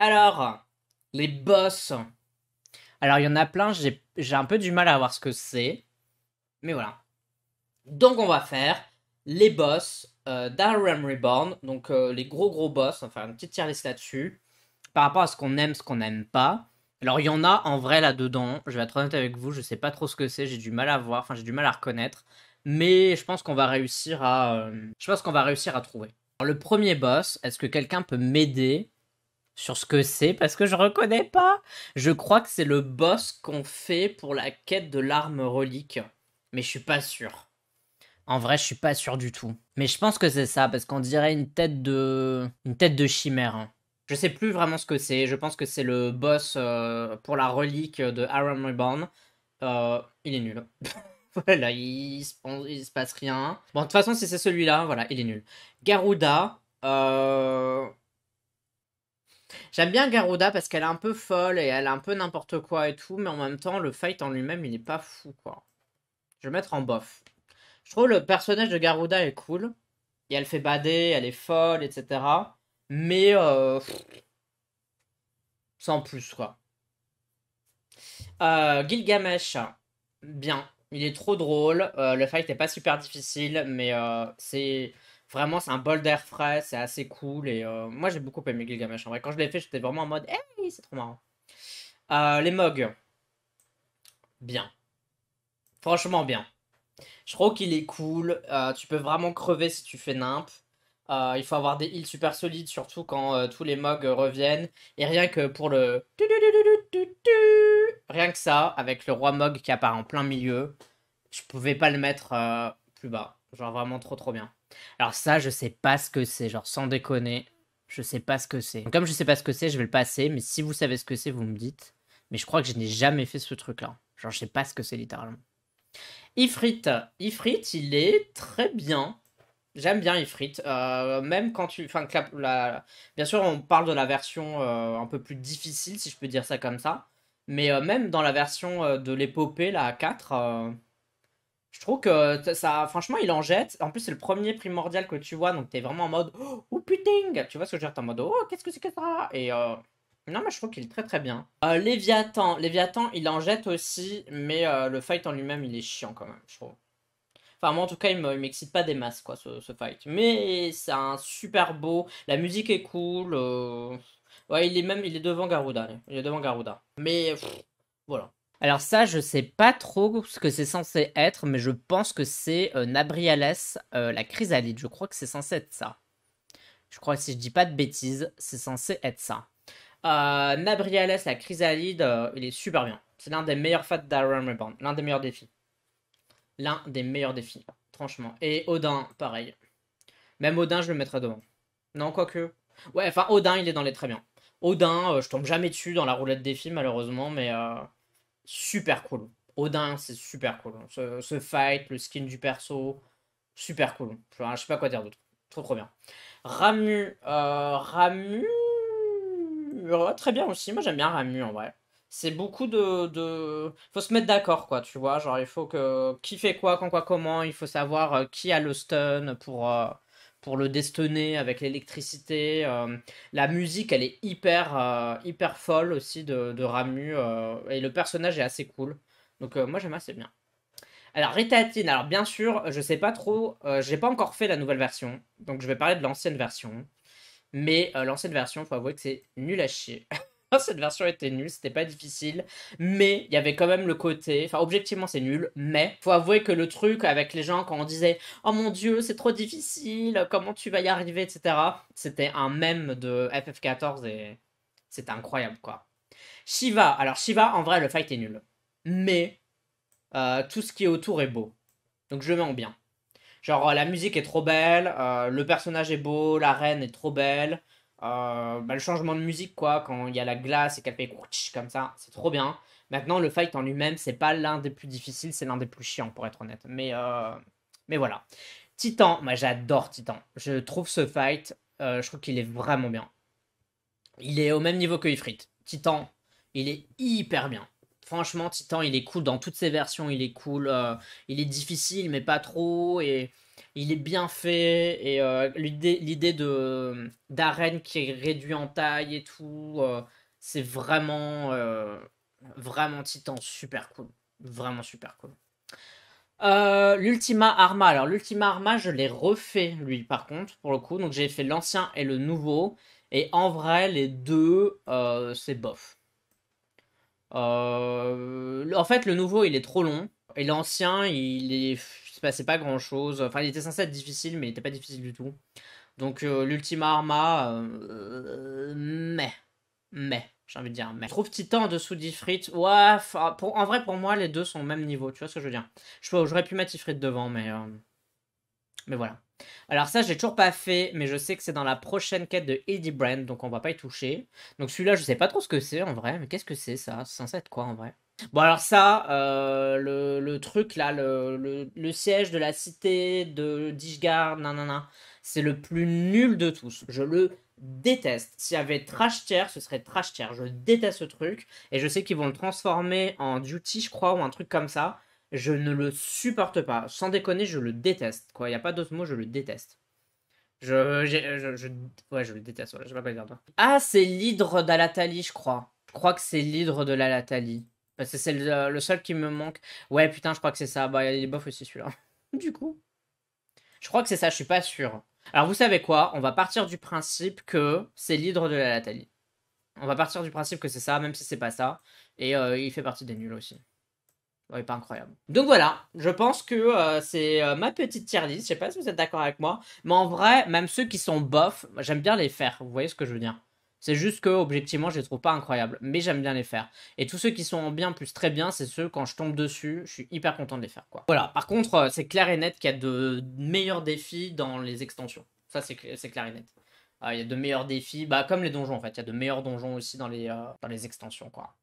Alors, les boss. Alors, il y en a plein, j'ai un peu du mal à voir ce que c'est. Mais voilà. Donc, on va faire les boss euh, Reborn. Donc, euh, les gros gros boss. Enfin, une petite tier là-dessus. Par rapport à ce qu'on aime, ce qu'on n'aime pas. Alors, il y en a en vrai là-dedans. Je vais être honnête avec vous, je sais pas trop ce que c'est. J'ai du mal à voir. Enfin, j'ai du mal à reconnaître. Mais je pense qu'on va réussir à. Euh, je pense qu'on va réussir à trouver. Alors, le premier boss, est-ce que quelqu'un peut m'aider sur ce que c'est parce que je reconnais pas. Je crois que c'est le boss qu'on fait pour la quête de l'arme relique, mais je suis pas sûr. En vrai, je suis pas sûr du tout. Mais je pense que c'est ça parce qu'on dirait une tête de une tête de chimère. Hein. Je sais plus vraiment ce que c'est. Je pense que c'est le boss euh, pour la relique de Aaron Reborn. Euh, il est nul. voilà, il se, il se passe rien. Bon, de toute façon, si c'est celui-là, voilà, il est nul. Garuda, euh, J'aime bien Garuda parce qu'elle est un peu folle et elle a un peu n'importe quoi et tout, mais en même temps, le fight en lui-même, il n'est pas fou, quoi. Je vais mettre en bof. Je trouve le personnage de Garuda est cool. Et elle fait bader, elle est folle, etc. Mais... Euh, sans plus, quoi. Euh, Gilgamesh. Bien. Il est trop drôle. Euh, le fight n'est pas super difficile, mais c'est... Vraiment, c'est un bol d'air frais, c'est assez cool. Et euh, moi, j'ai beaucoup aimé Gilgamesh. En vrai, quand je l'ai fait, j'étais vraiment en mode Hey, c'est trop marrant. Euh, les Mogs. Bien. Franchement, bien. Je trouve qu'il est cool. Euh, tu peux vraiment crever si tu fais nimp. il faut avoir des heals super solides, surtout quand tous les Mogs reviennent. Et rien que pour le. Rien que ça, avec le roi Mog qui apparaît en plein milieu, je pouvais pas le mettre plus bas. Genre vraiment trop trop bien. Alors ça, je sais pas ce que c'est, genre sans déconner, je sais pas ce que c'est. Comme je sais pas ce que c'est, je vais le passer, mais si vous savez ce que c'est, vous me dites. Mais je crois que je n'ai jamais fait ce truc-là. Genre, je sais pas ce que c'est littéralement. Ifrit. Ifrit, il est très bien. J'aime bien Ifrit. Euh, même quand tu. Enfin, bien sûr, on parle de la version euh, un peu plus difficile, si je peux dire ça comme ça. Mais euh, même dans la version de l'épopée, la 4, je trouve que ça, franchement, il en jette. En plus, c'est le premier primordial que tu vois, donc t'es vraiment en mode Oh putain Tu vois ce que je veux dire en mode Oh, qu'est-ce que c'est que ça Et euh, non, mais je trouve qu'il est très très bien. Euh, Léviathan, Léviathan, il en jette aussi, mais euh, le fight en lui-même, il est chiant quand même, je trouve. Enfin, moi en tout cas, il m'excite pas des masses, quoi, ce, fight. Mais c'est un super beau. La musique est cool. Ouais, il est même il est devant Garuda. Il est devant Garuda. Mais voilà. Alors ça, je sais pas trop ce que c'est censé être, mais je pense que c'est euh, Nabriales, euh, la chrysalide. Je crois que c'est censé être ça. Je crois que si je dis pas de bêtises, c'est censé être ça. Euh, Nabriales, la chrysalide, il est super bien. C'est l'un des meilleurs fats d'Aaron Reborn. L'un des meilleurs défis. L'un des meilleurs défis, franchement. Et Odin, pareil. Même Odin, je le mettrais devant. Non, quoique. Ouais, enfin, Odin, il est dans les très bien. Odin, je tombe jamais dessus dans la roulette des filles, malheureusement, mais super cool. Odin, c'est super cool. Ce, fight, le skin du perso, super cool. Je, sais pas quoi dire d'autre. Trop trop bien. Ramu, euh, Ramu, très bien aussi. Moi j'aime bien Ramu en vrai. C'est beaucoup de, de, faut se mettre d'accord quoi, tu vois. Genre il faut que qui fait quoi, quand quoi, comment. Il faut savoir euh, qui a le stun pour. Euh, pour le destonner avec l'électricité. Euh, la musique, elle est hyper, euh, hyper folle aussi de, Ramu. Euh, et le personnage est assez cool. Donc moi j'aime assez bien. Alors Retatine, alors bien sûr, je sais pas trop, j'ai pas encore fait la nouvelle version, donc je vais parler de l'ancienne version. Mais l'ancienne version, faut avouer que c'est nul à chier. cette version était nulle, c'était pas difficile, mais il y avait quand même le côté, enfin objectivement c'est nul, mais faut avouer que le truc avec les gens quand on disait oh mon dieu c'est trop difficile, comment tu vas y arriver, etc. C'était un mème de FF14 et c'était incroyable quoi. Shiva, alors Shiva en vrai le fight est nul, mais euh, tout ce qui est autour est beau, donc je le mets en bien. Genre la musique est trop belle, euh, le personnage est beau, la reine est trop belle. Euh, bah, le changement de musique, quoi, quand il y a la glace et qu'elle fait comme ça, c'est trop bien. Maintenant, le fight en lui-même, c'est pas l'un des plus difficiles, c'est l'un des plus chiants, pour être honnête. Mais, euh, mais voilà. Titan, moi j'adore Titan. Je trouve ce fight, euh, je trouve qu'il est vraiment bien. Il est au même niveau que Ifrit. Titan, il est hyper bien. Franchement, Titan, il est cool dans toutes ses versions, il est cool. il est difficile, mais pas trop. Et il est bien fait et euh, l'idée de d'arène qui est réduit en taille et tout, euh, c'est vraiment euh, vraiment titan, super cool, vraiment super cool. L'Ultima Arma, alors l'Ultima Arma, je l'ai refait lui par contre pour le coup, donc j'ai fait l'ancien et le nouveau et en vrai les deux c'est bof. en fait, le nouveau, il est trop long. Et l'ancien, il est, se passait pas grand chose. Enfin, il était censé être difficile, mais il n'était pas difficile du tout. Donc, euh, l'Ultima Arma, mais, euh, mais, j'ai envie de dire, mais. Trop petit temps en dessous d'Ifrit, fritz ah, en vrai, pour moi, les deux sont au même niveau, tu vois ce que je veux dire. J'aurais pu mettre Ifrit devant, mais. Euh, mais voilà. Alors ça, j'ai toujours pas fait, mais je sais que c'est dans la prochaine quête de Brand. donc on va pas y toucher. Donc celui-là, je sais pas trop ce que c'est en vrai, mais qu'est-ce que c'est ça C'est censé être quoi en vrai Bon alors ça, euh, le, truc là, le, siège de la cité de Dishgard, nanana, c'est le plus nul de tous. Je le déteste. S'il y avait trash tier, ce serait trash tier. Je déteste ce truc. Et je sais qu'ils vont le transformer en duty, je crois, ou un truc comme ça. Je ne le supporte pas. Sans déconner, je le déteste. Quoi, il n'y a pas d'autre mot, je le déteste. Je, ouais, je le déteste. je pas Ah, c'est l'hydre d'Alatali, je crois. Je crois que c'est l'hydre de l'Alatali. Parce bah, c'est euh, le, seul qui me manque. Ouais, putain, je crois que c'est ça. Bah, il est bof aussi celui-là. du coup. Je crois que c'est ça, je suis pas sûr. Alors, vous savez quoi On va partir du principe que c'est l'hydre de la Lathalie. On va partir du principe que c'est ça, même si c'est pas ça. Et euh, il fait partie des nuls aussi. Ouais, pas incroyable. Donc voilà, je pense que euh, c'est ma petite tier list. Je sais pas si vous êtes d'accord avec moi. Mais en vrai, même ceux qui sont bofs, j'aime bien les faire. Vous voyez ce que je veux dire c'est juste que, objectivement, je les trouve pas incroyables, mais j'aime bien les faire. Et tous ceux qui sont en bien plus très bien, c'est ceux, quand je tombe dessus, je suis hyper content de les faire, quoi. Voilà, par contre, euh, c'est clair et net qu'il y a de meilleurs défis dans les extensions. Ça, c'est clair et net. Ah, il y a de meilleurs défis, bah, comme les donjons, en fait. Il y a de meilleurs donjons aussi dans les, euh, dans les extensions, quoi.